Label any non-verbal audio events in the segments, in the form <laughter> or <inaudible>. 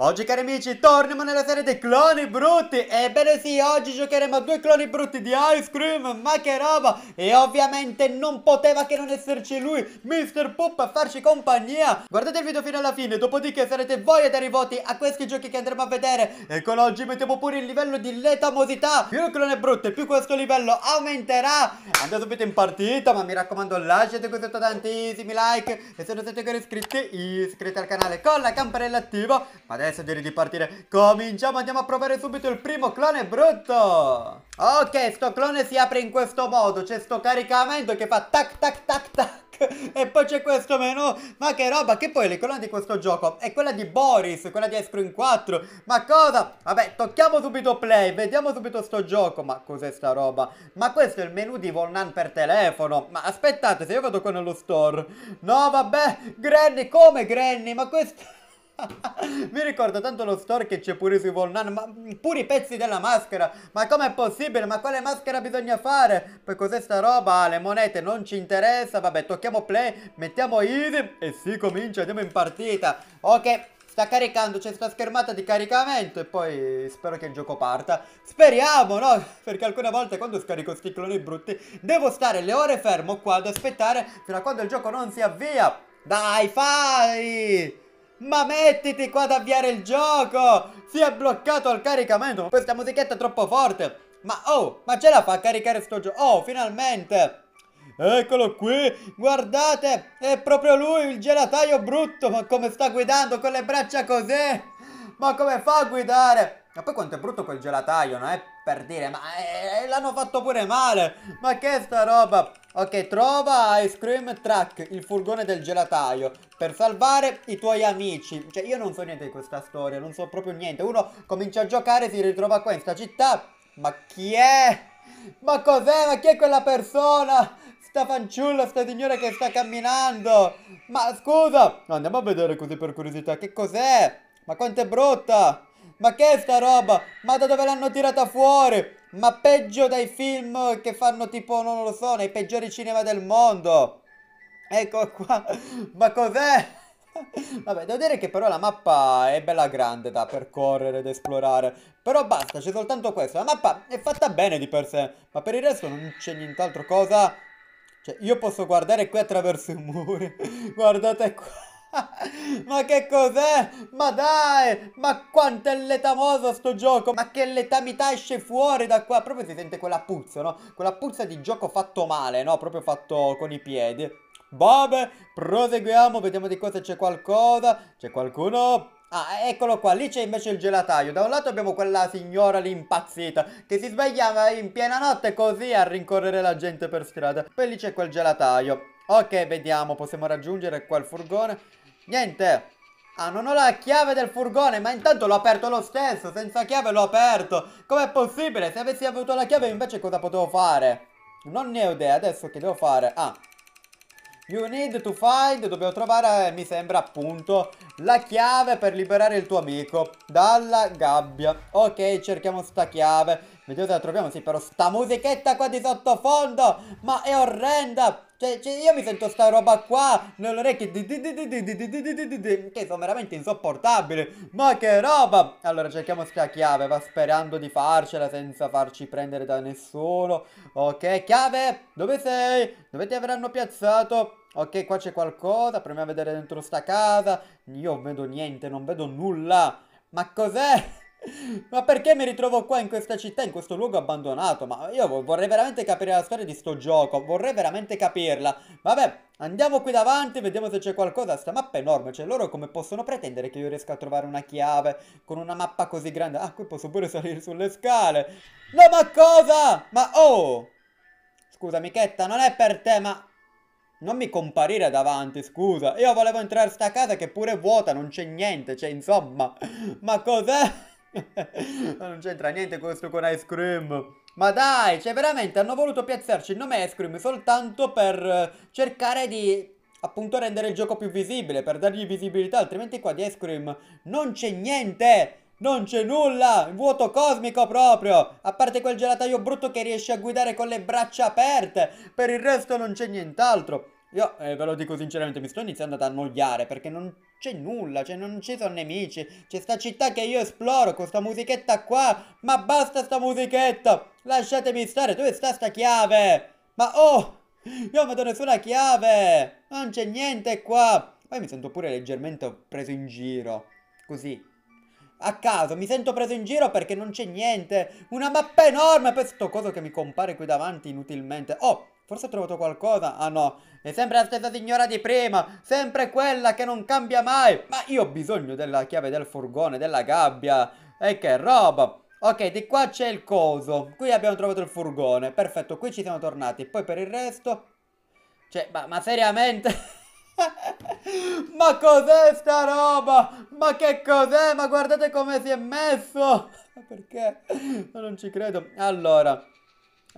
Oggi cari amici torniamo nella serie dei cloni brutti Ebbene sì, oggi giocheremo a due cloni brutti di Ice Cream, ma che roba E ovviamente non poteva che non esserci lui, Mr. Poop a farci compagnia Guardate il video fino alla fine, dopodiché sarete voi a dare i voti a questi giochi che andremo a vedere E con oggi mettiamo pure il livello di letamosità Più il clone è brutto più questo livello aumenterà Andate subito in partita, ma mi raccomando lasciate qui sotto tantissimi like E se non siete ancora iscritti, Iscrivetevi al canale con la campanella attiva Ma adesso adesso è di ripartire. Cominciamo, andiamo a provare subito il primo clone brutto. Ok, sto clone si apre in questo modo. C'è sto caricamento che fa tac tac tac tac. E poi c'è questo menu Ma che roba Che poi l'icona di questo gioco È quella di Boris Quella di Ice 4 Ma cosa? Vabbè tocchiamo subito play Vediamo subito sto gioco Ma cos'è sta roba? Ma questo è il menu di Volnan per telefono Ma aspettate Se io vado qua nello store No vabbè Granny come Granny Ma questo <laughs> Mi ricordo tanto lo store che c'è pure sui Volnan, ma mm, pure i pezzi della maschera. Ma com'è possibile? Ma quale maschera bisogna fare? Poi cos'è sta roba? le monete non ci interessa. Vabbè, tocchiamo play, mettiamo easy e si comincia, andiamo in partita. Ok, sta caricando, c'è sta schermata di caricamento e poi spero che il gioco parta. Speriamo, no? <laughs> Perché alcune volte quando scarico sti cloni brutti devo stare le ore fermo qua ad aspettare fino a quando il gioco non si avvia. Dai, fai! Ma mettiti qua ad avviare il gioco! Si è bloccato al caricamento! Questa musichetta è troppo forte! Ma oh, ma ce la fa a caricare sto gioco? Oh, finalmente! Eccolo qui, guardate, è proprio lui il gelataio brutto, ma come sta guidando con le braccia così? Ma come fa a guidare? Ma poi quanto è brutto quel gelataio, no? è eh, per dire, ma eh, l'hanno fatto pure male, ma che è sta roba? Ok, trova Ice Cream Truck, il furgone del gelataio, per salvare i tuoi amici. Cioè, io non so niente di questa storia, non so proprio niente. Uno comincia a giocare, si ritrova qua in sta città. Ma chi è? Ma cos'è? Ma chi è quella persona? Sta fanciulla, sta signora che sta camminando. Ma scusa, andiamo a vedere così per curiosità, che cos'è? Ma quanto è brutta! Ma che è sta roba? Ma da dove l'hanno tirata fuori? Ma peggio dai film che fanno tipo, non lo so, nei peggiori cinema del mondo. Ecco qua. Ma cos'è? Vabbè, devo dire che però la mappa è bella grande da percorrere ed esplorare. Però basta, c'è soltanto questo. La mappa è fatta bene di per sé, ma per il resto non c'è nient'altro cosa. Cioè, io posso guardare qui attraverso i muri. <laughs> Guardate qua. <laughs> ma che cos'è? Ma dai! Ma quanto è letamoso sto gioco! Ma che letamità esce fuori da qua! Proprio si sente quella puzza, no? Quella puzza di gioco fatto male, no? Proprio fatto con i piedi. Vabbè, proseguiamo, vediamo di cosa c'è qualcosa. C'è qualcuno? Ah, eccolo qua, lì c'è invece il gelataio. Da un lato abbiamo quella signora lì impazzita che si svegliava in piena notte così a rincorrere la gente per strada. Poi lì c'è quel gelataio. Ok, vediamo, possiamo raggiungere qua il furgone. Niente! Ah, non ho la chiave del furgone, ma intanto l'ho aperto lo stesso, senza chiave l'ho aperto. Com'è possibile? Se avessi avuto la chiave invece cosa potevo fare? Non ne ho idea, adesso che devo fare? Ah, You need to find, dobbiamo trovare, eh, mi sembra appunto, la chiave per liberare il tuo amico dalla gabbia. Ok, cerchiamo sta chiave. Vediamo se la troviamo, sì, però sta musichetta qua di sottofondo, ma è orrenda! Cioè, cioè, io mi sento sta roba qua nelle orecchie che sono veramente insopportabili. Ma che roba! Allora cerchiamo sta chiave, va sperando di farcela senza farci prendere da nessuno. Ok, chiave, dove sei? Dove ti avranno piazzato? Ok, qua c'è qualcosa, proviamo a vedere dentro sta casa. Io vedo niente, non vedo nulla. Ma cos'è? Ma perché mi ritrovo qua in questa città, in questo luogo abbandonato? Ma io vorrei veramente capire la storia di sto gioco, vorrei veramente capirla. Vabbè, andiamo qui davanti, vediamo se c'è qualcosa. Sta mappa è enorme, cioè loro come possono pretendere che io riesca a trovare una chiave con una mappa così grande? Ah, qui posso pure salire sulle scale. No, ma cosa? Ma oh! Scusa, Michetta, non è per te, ma... Non mi comparire davanti, scusa. Io volevo entrare a sta casa che pure è vuota, non c'è niente, cioè, insomma... Ma cos'è? non c'entra niente questo con Ice Cream. Ma dai, cioè veramente hanno voluto piazzarci il nome Ice Cream soltanto per eh, cercare di appunto rendere il gioco più visibile, per dargli visibilità, altrimenti qua di Ice Cream non c'è niente! Non c'è nulla! Vuoto cosmico proprio! A parte quel gelataio brutto che riesce a guidare con le braccia aperte! Per il resto non c'è nient'altro! Io eh, ve lo dico sinceramente, mi sto iniziando ad annoiare perché non c'è nulla, cioè non ci sono nemici, c'è sta città che io esploro con sta musichetta qua, ma basta sta musichetta, lasciatemi stare, dove sta sta chiave? Ma oh, io non vedo nessuna chiave, non c'è niente qua, poi mi sento pure leggermente preso in giro, così, a caso, mi sento preso in giro perché non c'è niente, una mappa enorme per sto coso che mi compare qui davanti inutilmente, oh, Forse ho trovato qualcosa. Ah no, è sempre la stessa signora di prima, sempre quella che non cambia mai. Ma io ho bisogno della chiave del furgone, della gabbia. E che roba. Ok, di qua c'è il coso. Qui abbiamo trovato il furgone. Perfetto, qui ci siamo tornati. Poi per il resto... Cioè, ma, ma seriamente... <laughs> ma cos'è sta roba? Ma che cos'è? Ma guardate come si è messo! <laughs> Perché? Non ci credo. Allora...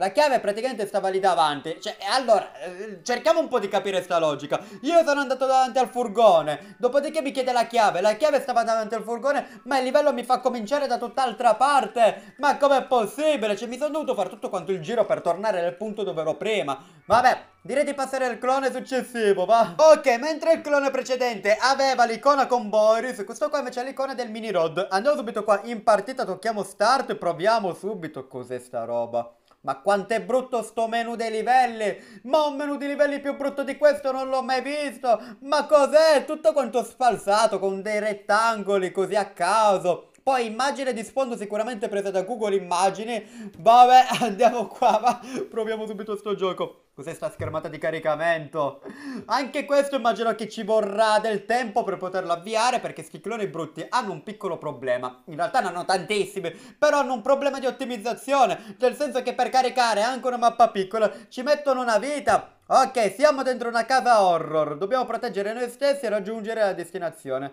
La chiave praticamente stava lì davanti. Cioè, allora, eh, cerchiamo un po' di capire questa logica. Io sono andato davanti al furgone, dopodiché mi chiede la chiave. La chiave stava davanti al furgone, ma il livello mi fa cominciare da tutt'altra parte. Ma com'è possibile? Cioè, mi sono dovuto fare tutto quanto il giro per tornare nel punto dove ero prima. Vabbè, direi di passare al clone successivo, va? Ok, mentre il clone precedente aveva l'icona con Boris, questo qua invece ha l'icona del mini rod. Andiamo subito qua in partita, tocchiamo start e proviamo subito cos'è sta roba. Ma quanto è brutto sto menu dei livelli! Ma un menu di livelli più brutto di questo non l'ho mai visto! Ma cos'è? Tutto quanto sfalsato con dei rettangoli così a caso! Poi immagine di sfondo sicuramente presa da Google Immagini. Vabbè, <laughs> andiamo qua, va. proviamo subito sto gioco. Cos'è sta schermata di caricamento? Anche questo immagino che ci vorrà del tempo per poterlo avviare perché sti cloni brutti hanno un piccolo problema. In realtà ne hanno tantissimi, però hanno un problema di ottimizzazione, nel senso che per caricare anche una mappa piccola ci mettono una vita. Ok, siamo dentro una casa horror, dobbiamo proteggere noi stessi e raggiungere la destinazione.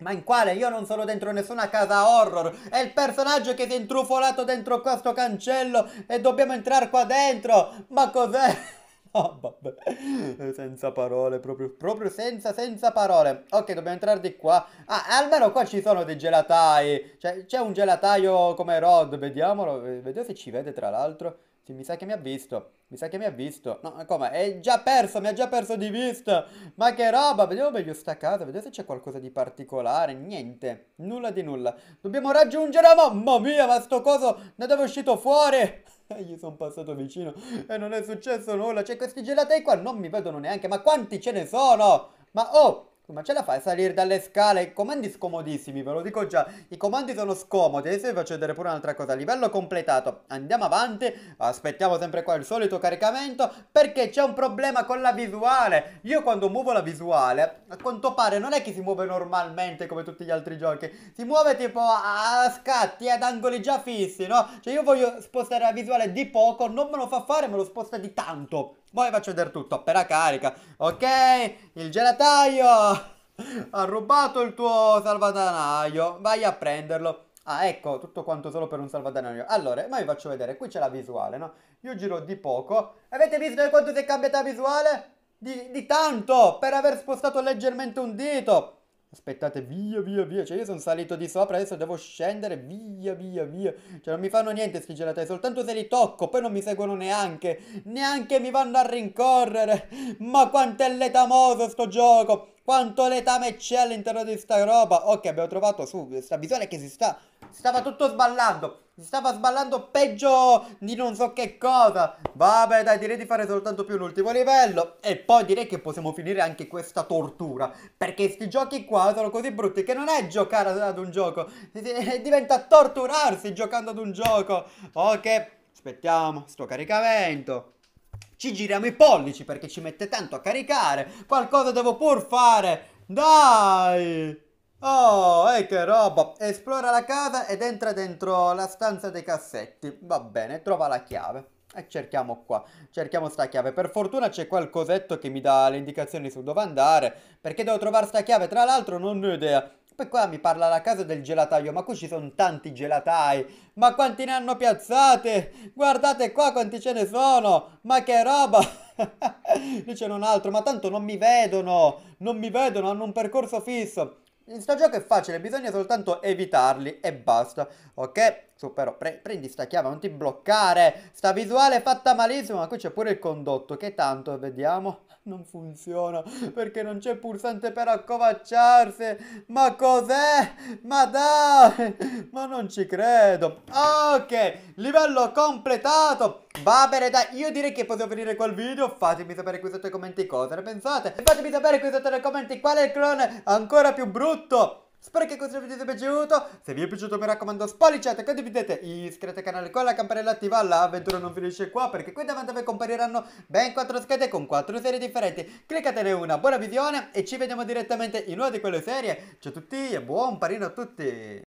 Ma in quale? Io non sono dentro nessuna casa horror. È il personaggio che si è intrufolato dentro questo cancello e dobbiamo entrare qua dentro. Ma cos'è? <laughs> Oh, vabbè. Eh, senza parole, proprio, proprio senza, senza parole. Ok, dobbiamo entrare di qua. Ah, almeno qua ci sono dei gelatai. Cioè, c'è un gelataio come Rod, vediamolo. Eh, vediamo se ci vede, tra l'altro. Sì, mi sa che mi ha visto. Mi sa che mi ha visto. No, come? È già perso, mi ha già perso di vista. Ma che roba! Vediamo meglio sta casa, vediamo se c'è qualcosa di particolare. Niente, nulla di nulla. Dobbiamo raggiungere... Mamma mia, ma sto coso ne dove è uscito fuori? <laughs> Gli sono passato vicino e non è successo nulla. C'è questi gelatai qua, non mi vedono neanche. Ma quanti ce ne sono? Ma oh, ma ce la fai a salire dalle scale? I comandi scomodissimi, ve lo dico già. I comandi sono scomodi. Adesso vi faccio vedere pure un'altra cosa. Livello completato. Andiamo avanti. Aspettiamo sempre qua il solito caricamento. Perché c'è un problema con la visuale. Io quando muovo la visuale, a quanto pare non è che si muove normalmente come tutti gli altri giochi. Si muove tipo a scatti, ad angoli già fissi, no? Cioè io voglio spostare la visuale di poco. Non me lo fa fare, me lo sposta di tanto. Poi faccio vedere tutto, appena carica. Ok, il gelataio ha rubato il tuo salvadanaio. Vai a prenderlo. Ah, ecco, tutto quanto solo per un salvadanaio. Allora, ma vi faccio vedere, qui c'è la visuale, no? Io giro di poco. Avete visto quanto si è cambiata la visuale? Di, di tanto, per aver spostato leggermente un dito. Aspettate, via, via, via. Cioè, io sono salito di sopra, adesso devo scendere, via, via, via. Cioè, non mi fanno niente sti gelatai, soltanto se li tocco, poi non mi seguono neanche. Neanche mi vanno a rincorrere. Ma quanto è letamoso sto gioco! Quanto letame c'è all'interno di sta roba! Ok, abbiamo trovato su, sta visione che si sta... Stava tutto sballando. Si stava sballando peggio di non so che cosa. Vabbè, dai, direi di fare soltanto più un ultimo livello. E poi direi che possiamo finire anche questa tortura. Perché questi giochi qua sono così brutti che non è giocare ad un gioco. <laughs> Diventa torturarsi giocando ad un gioco. Ok, aspettiamo sto caricamento. Ci giriamo i pollici perché ci mette tanto a caricare. Qualcosa devo pur fare. Dai! Oh, e eh, che roba! Esplora la casa ed entra dentro la stanza dei cassetti. Va bene, trova la chiave. E cerchiamo qua, cerchiamo sta chiave. Per fortuna c'è qualcosetto che mi dà le indicazioni su dove andare, perché devo trovare sta chiave. Tra l'altro non ho idea. Poi qua mi parla la casa del gelataio, ma qui ci sono tanti gelatai. Ma quanti ne hanno piazzate? Guardate qua quanti ce ne sono! Ma che roba! Lì <laughs> c'è un altro, ma tanto non mi vedono! Non mi vedono, hanno un percorso fisso sto gioco è facile, bisogna soltanto evitarli e basta, ok? Su però pre prendi sta chiave non ti bloccare Sta visuale è fatta malissimo Ma qui c'è pure il condotto Che tanto vediamo <laughs> Non funziona Perché non c'è pulsante per accovacciarsi Ma cos'è? Ma dai Ma non ci credo Ok Livello completato Va bene dai, io direi che possiamo finire quel video Fatemi sapere qui sotto nei commenti cosa ne pensate E fatemi sapere qui sotto nei commenti qual è il clone ancora più brutto Spero che questo video vi sia piaciuto. Se vi è piaciuto mi raccomando spolliciate, condividete, iscrivete al canale con la campanella attiva. L'avventura non finisce qua perché qui davanti a voi compariranno ben 4 schede con 4 serie differenti. Cliccatene una, buona visione e ci vediamo direttamente in una di quelle serie. Ciao a tutti e buon parino a tutti!